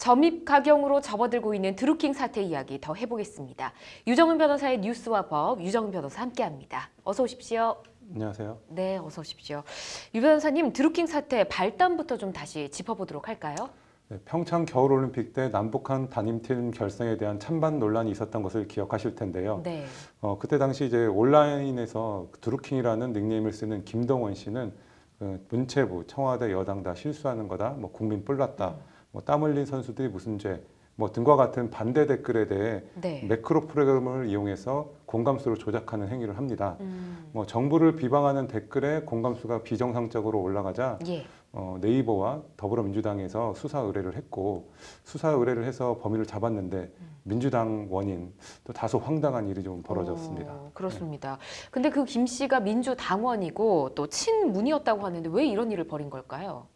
점입 가경으로 접어들고 있는 드루킹 사태 이야기 더 해보겠습니다. 유정은 변호사의 뉴스와 법, 유정은 변호사 함께합니다. 어서 오십시오. 안녕하세요. 네, 어서 오십시오. 유 변호사님, 드루킹 사태 발단부터 좀 다시 짚어보도록 할까요? 네, 평창 겨울올림픽 때 남북한 단임팀 결성에 대한 찬반 논란이 있었던 것을 기억하실 텐데요. 네. 어, 그때 당시 이제 온라인에서 드루킹이라는 닉네임을 쓰는 김동원 씨는 그 문체부, 청와대, 여당 다 실수하는 거다, 뭐 국민 뿔났다. 음. 뭐땀 흘린 선수들이 무슨 죄, 뭐 등과 같은 반대 댓글에 대해 네. 매크로 프로그램을 이용해서 공감수를 조작하는 행위를 합니다. 음. 뭐 정부를 비방하는 댓글에 공감수가 비정상적으로 올라가자 예. 어, 네이버와 더불어민주당에서 수사 의뢰를 했고 수사 의뢰를 해서 범인을 잡았는데 음. 민주당 원인 또 다소 황당한 일이 좀 벌어졌습니다. 오, 어, 네. 그렇습니다. 네. 근데 그 김 씨가 민주당원이고 또 친문이었다고 하는데 왜 이런 일을 벌인 걸까요?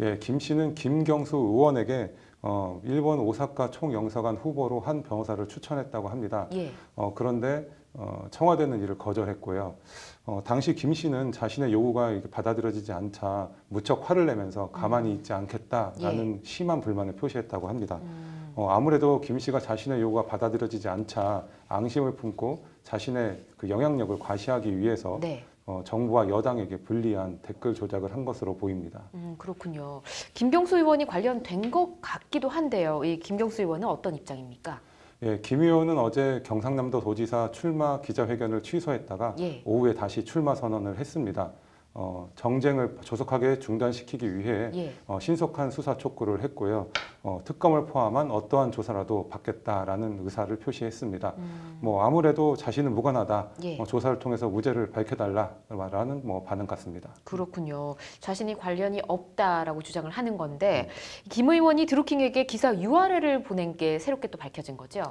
예, 김 씨는 김경수 의원에게 어, 일본 오사카 총영사관 후보로 한 변호사를 추천했다고 합니다. 예. 어, 그런데 어, 청와대는 이를 거절했고요. 어, 당시 김 씨는 자신의 요구가 받아들여지지 않자 무척 화를 내면서 가만히 있지 않겠다라는 음. 예. 심한 불만을 표시했다고 합니다. 음. 어, 아무래도 김 씨가 자신의 요구가 받아들여지지 않자 앙심을 품고 자신의 그 영향력을 과시하기 위해서 네. 어, 정부와 여당에게 불리한 댓글 조작을 한 것으로 보입니다. 음, 그렇군요. 김경수 의원이 관련된 것 같기도 한데요. 이 김경수 의원은 어떤 입장입니까? 예, 김 의원은 어제 경상남도 도지사 출마 기자회견을 취소했다가 예. 오후에 다시 출마 선언을 했습니다. 어, 정쟁을 조속하게 중단시키기 위해 예. 어, 신속한 수사 촉구를 했고요. 어, 특검을 포함한 어떠한 조사라도 받겠다라는 의사를 표시했습니다. 음. 뭐 아무래도 자신은 무관하다. 예. 어, 조사를 통해서 무죄를 밝혀달라라는 뭐 반응 같습니다. 그렇군요. 자신이 관련이 없다라고 주장을 하는 건데 음. 김 의원이 드루킹에게 기사 URL을 보낸 게 새롭게 또 밝혀진 거죠?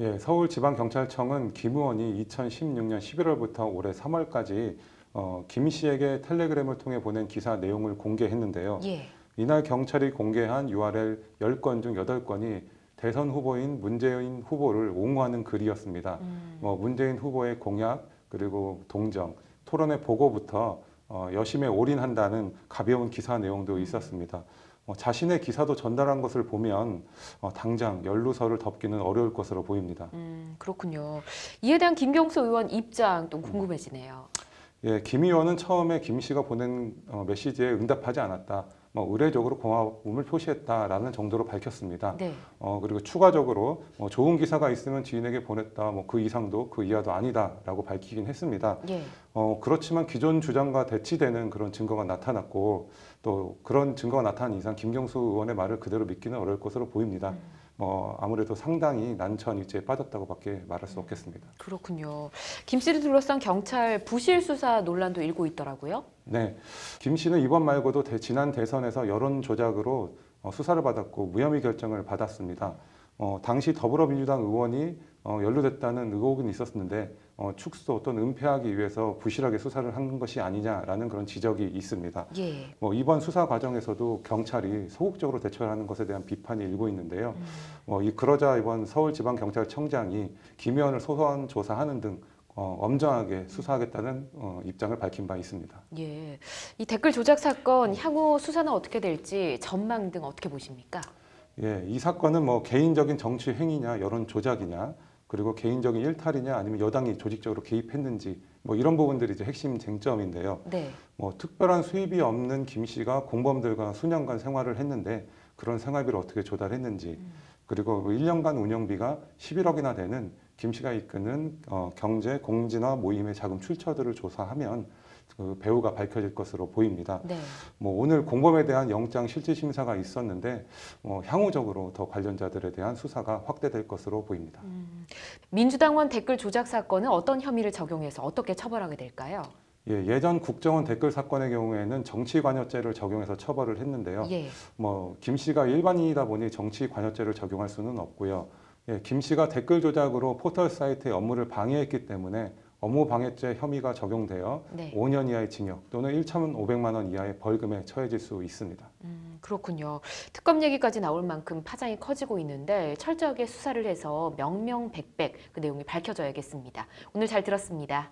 예, 서울지방경찰청은 김 의원이 2016년 11월부터 올해 3월까지 어, 김 씨에게 텔레그램을 통해 보낸 기사 내용을 공개했는데요. 예. 이날 경찰이 공개한 URL 10건 중 8건이 대선 후보인 문재인 후보를 옹호하는 글이었습니다. 음. 뭐 문재인 후보의 공약 그리고 동정, 토론회 보고부터 어, 여심에 올인한다는 가벼운 기사 내용도 음. 있었습니다. 어, 자신의 기사도 전달한 것을 보면 어, 당장 연루설을 덮기는 어려울 것으로 보입니다. 음, 그렇군요. 이에 대한 김경수 의원 입장 또 음. 궁금해지네요. 예, 김 의원은 처음에 김 씨가 보낸 어, 메시지에 응답하지 않았다. 뭐 의례적으로 고마움을 표시했다라는 정도로 밝혔습니다. 네. 어, 그리고 추가적으로 어, 좋은 기사가 있으면 지인에게 보냈다. 뭐 그 이상도 그 이하도 아니다라고 밝히긴 했습니다. 예. 어, 그렇지만 기존 주장과 대치되는 그런 증거가 나타났고 또 그런 증거가 나타난 이상 김경수 의원의 말을 그대로 믿기는 어려울 것으로 보입니다. 음. 뭐 아무래도 상당히 난처한위치에 빠졌다고밖에 말할 수 음. 없겠습니다. 그렇군요. 김 씨를 둘러싼 경찰 부실 수사 논란도 일고 있더라고요. 네, 김 씨는 이번 말고도 지난 대선에서 여론 조작으로 어, 수사를 받았고 무혐의 결정을 받았습니다. 어, 당시 더불어민주당 의원이 어, 연루됐다는 의혹은 있었는데 어, 축소 또는 은폐하기 위해서 부실하게 수사를 한 것이 아니냐라는 그런 지적이 있습니다. 예. 뭐 이번 수사 과정에서도 경찰이 소극적으로 대처하는 것에 대한 비판이 일고 있는데요. 음. 뭐이 그러자 이번 서울지방경찰청장이 김의원을 소환 조사하는 등 어, 엄정하게 수사하겠다는 어, 입장을 밝힌 바 있습니다. 예, 이 댓글 조작 사건 향후 수사는 어떻게 될지 전망 등 어떻게 보십니까? 예, 이 사건은 뭐 개인적인 정치 행위냐 여론 조작이냐 그리고 개인적인 일탈이냐 아니면 여당이 조직적으로 개입했는지 뭐 이런 부분들이 이제 핵심 쟁점인데요. 네. 뭐 특별한 수입이 없는 김 씨가 공범들과 수년간 생활을 했는데 그런 생활비를 어떻게 조달했는지 음. 그리고 1년간 뭐 운영비가 11억이나 되는 김 씨가 이끄는 어, 경제 공진화 모임의 자금 출처들을 조사하면 그 배후가 밝혀질 것으로 보입니다. 네. 뭐 오늘 공범에 대한 영장 실질 심사가 있었는데 뭐 향후적으로 더 관련자들에 대한 수사가 확대될 것으로 보입니다. 음. 민주당원 댓글 조작 사건은 어떤 혐의를 적용해서 어떻게 처벌하게 될까요? 예, 예전 국정원 댓글 사건의 경우에는 정치 관여죄를 적용해서 처벌을 했는데요. 예. 뭐김 씨가 일반인이다 보니 정치 관여죄를 적용할 수는 없고요. 예, 김 씨가 댓글 조작으로 포털 사이트의 업무를 방해했기 때문에 업무 방해죄 혐의가 적용되어 네. 5년 이하의 징역 또는 1,500만 원 이하의 벌금에 처해질 수 있습니다. 음, 그렇군요. 특검 얘기까지 나올 만큼 파장이 커지고 있는데 철저하게 수사를 해서 명명백백 그 내용이 밝혀져야겠습니다. 오늘 잘 들었습니다.